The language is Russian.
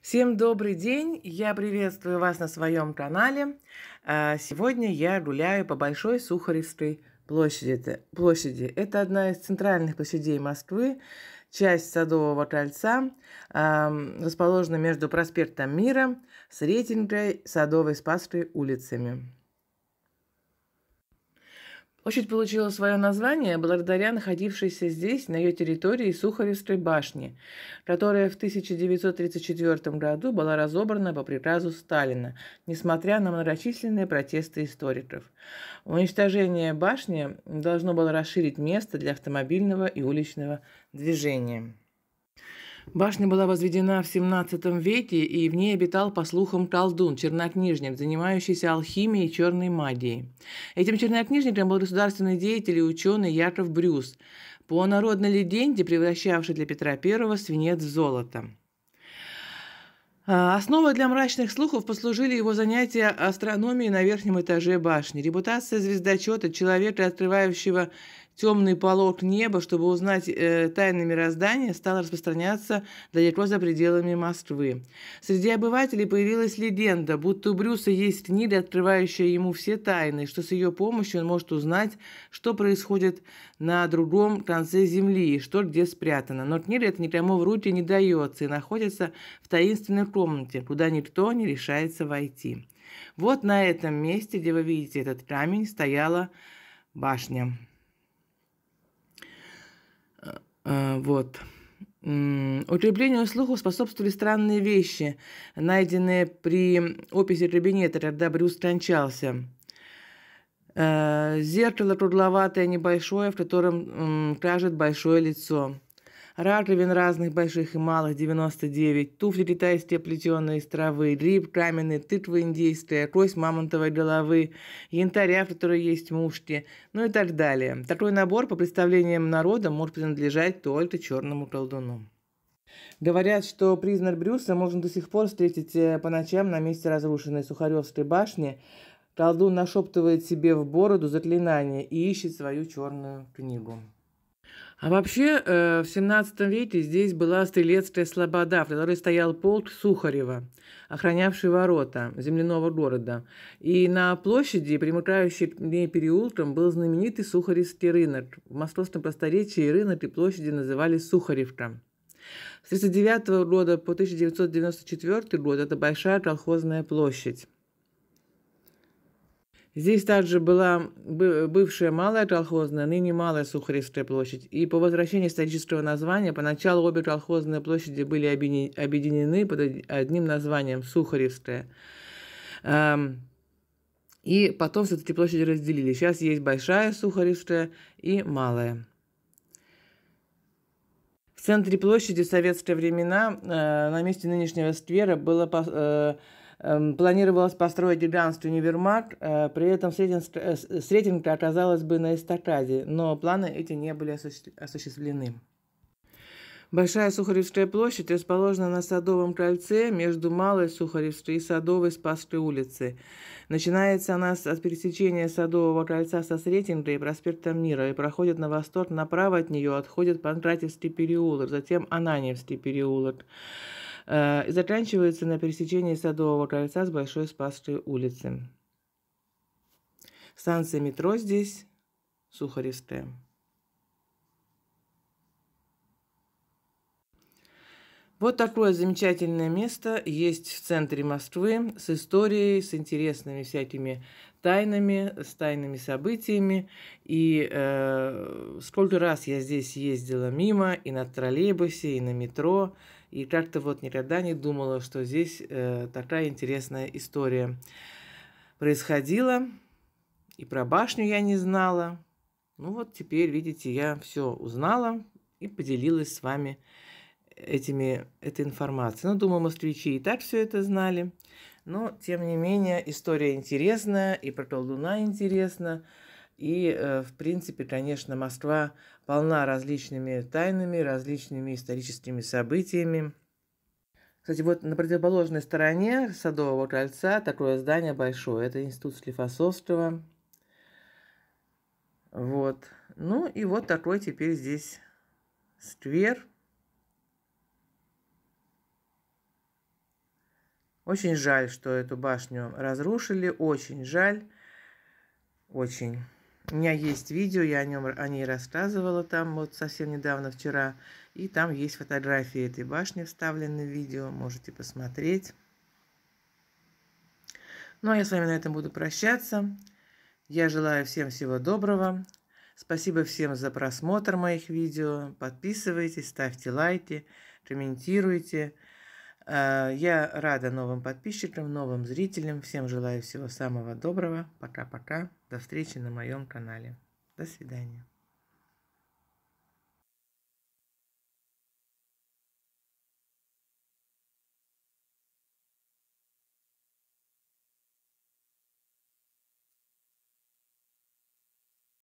Всем добрый день! Я приветствую вас на своем канале. А, сегодня я гуляю по Большой Сухаревской площади. площади. Это одна из центральных площадей Москвы, часть Садового кольца, расположена между проспектом Мира, Сретенкой, Садовой Спасской улицами. Площадь получила свое название благодаря находившейся здесь, на ее территории, Сухаревской башне, которая в 1934 году была разобрана по приказу Сталина, несмотря на многочисленные протесты историков. Уничтожение башни должно было расширить место для автомобильного и уличного движения. Башня была возведена в XVII веке, и в ней обитал, по слухам, колдун, чернокнижник, занимающийся алхимией и черной магией. Этим чернокнижником был государственный деятель и ученый Яков Брюс, по народной легенде превращавший для Петра I свинец в золото. А, основой для мрачных слухов послужили его занятия астрономией на верхнем этаже башни. Репутация звездочета, человека, открывающего темный полог неба, чтобы узнать э, тайны мироздания, стал распространяться далеко за пределами Москвы. Среди обывателей появилась легенда, будто у Брюса есть книга, открывающая ему все тайны, что с ее помощью он может узнать, что происходит на другом конце Земли и что где спрятано. Но книга это никому в руки не дается и находится в таинственной комнате, куда никто не решается войти. Вот на этом месте, где вы видите этот камень, стояла башня. А, вот. Укреплению слуха способствовали странные вещи, найденные при описи кабинета, когда Брюс кончался. А, зеркало кругловатое, небольшое, в котором м, кажет большое лицо раковин разных больших и малых 99, туфли китайские, плетеные из травы, гриб каменный, тыква индейская, кость мамонтовой головы, янтаря, в которой есть мушки, ну и так далее. Такой набор, по представлениям народа, может принадлежать только черному колдуну. Говорят, что признак Брюса можно до сих пор встретить э, по ночам на месте разрушенной Сухаревской башни. Колдун нашептывает себе в бороду заклинание и ищет свою черную книгу. А вообще, э, в 17 веке здесь была стрелецкая слобода, в которой стоял полк Сухарева, охранявший ворота земляного города. И на площади, примыкающей к ней переулком, был знаменитый Сухаревский рынок. В московском просторечии рынок и площади называли Сухаревка. С 1939 года по 1994 год это большая колхозная площадь. Здесь также была бывшая Малая Колхозная, ныне Малая Сухаревская площадь. И по возвращении исторического названия поначалу обе колхозные площади были объединены под одним названием – Сухаревская. Эм, и потом все эти площади разделили. Сейчас есть Большая Сухаревская и Малая. В центре площади в советские времена э, на месте нынешнего сквера было э, Эм, планировалось построить гигантский универмаг, э, при этом Сретенка э, оказалась бы на эстакаде, но планы эти не были осуществлены. Большая Сухаревская площадь расположена на Садовом кольце между Малой Сухаревской и Садовой Спасской улицы. Начинается она с от пересечения Садового кольца со Сретенкой и проспектом Мира и проходит на восток, направо от нее отходит Панкратевский переулок, затем Ананиевский переулок. Э, и заканчивается на пересечении Садового кольца с Большой Спасской улицы. Станция метро здесь Сухаревская. Вот такое замечательное место есть в центре Москвы с историей, с интересными всякими тайнами, с тайными событиями. И э, сколько раз я здесь ездила мимо, и на троллейбусе, и на метро. И как-то вот никогда не думала, что здесь э, такая интересная история происходила. И про башню я не знала. Ну вот теперь, видите, я все узнала и поделилась с вами этими, этой информацией. Ну, думаю, москвичи и так все это знали. Но, тем не менее, история интересная, и про колдуна интересна. И, э, в принципе, конечно, Москва полна различными тайнами, различными историческими событиями. Кстати, вот на противоположной стороне Садового кольца такое здание большое. Это Институт Склифосовского. Вот. Ну и вот такой теперь здесь сквер. Очень жаль, что эту башню разрушили. Очень жаль. Очень. У меня есть видео, я о нем о ней рассказывала там вот совсем недавно, вчера. И там есть фотографии этой башни вставлены в видео, можете посмотреть. Ну, а я с вами на этом буду прощаться. Я желаю всем всего доброго. Спасибо всем за просмотр моих видео. Подписывайтесь, ставьте лайки, комментируйте. Э, я рада новым подписчикам, новым зрителям. Всем желаю всего самого доброго. Пока-пока. До встречи на моем канале. До свидания.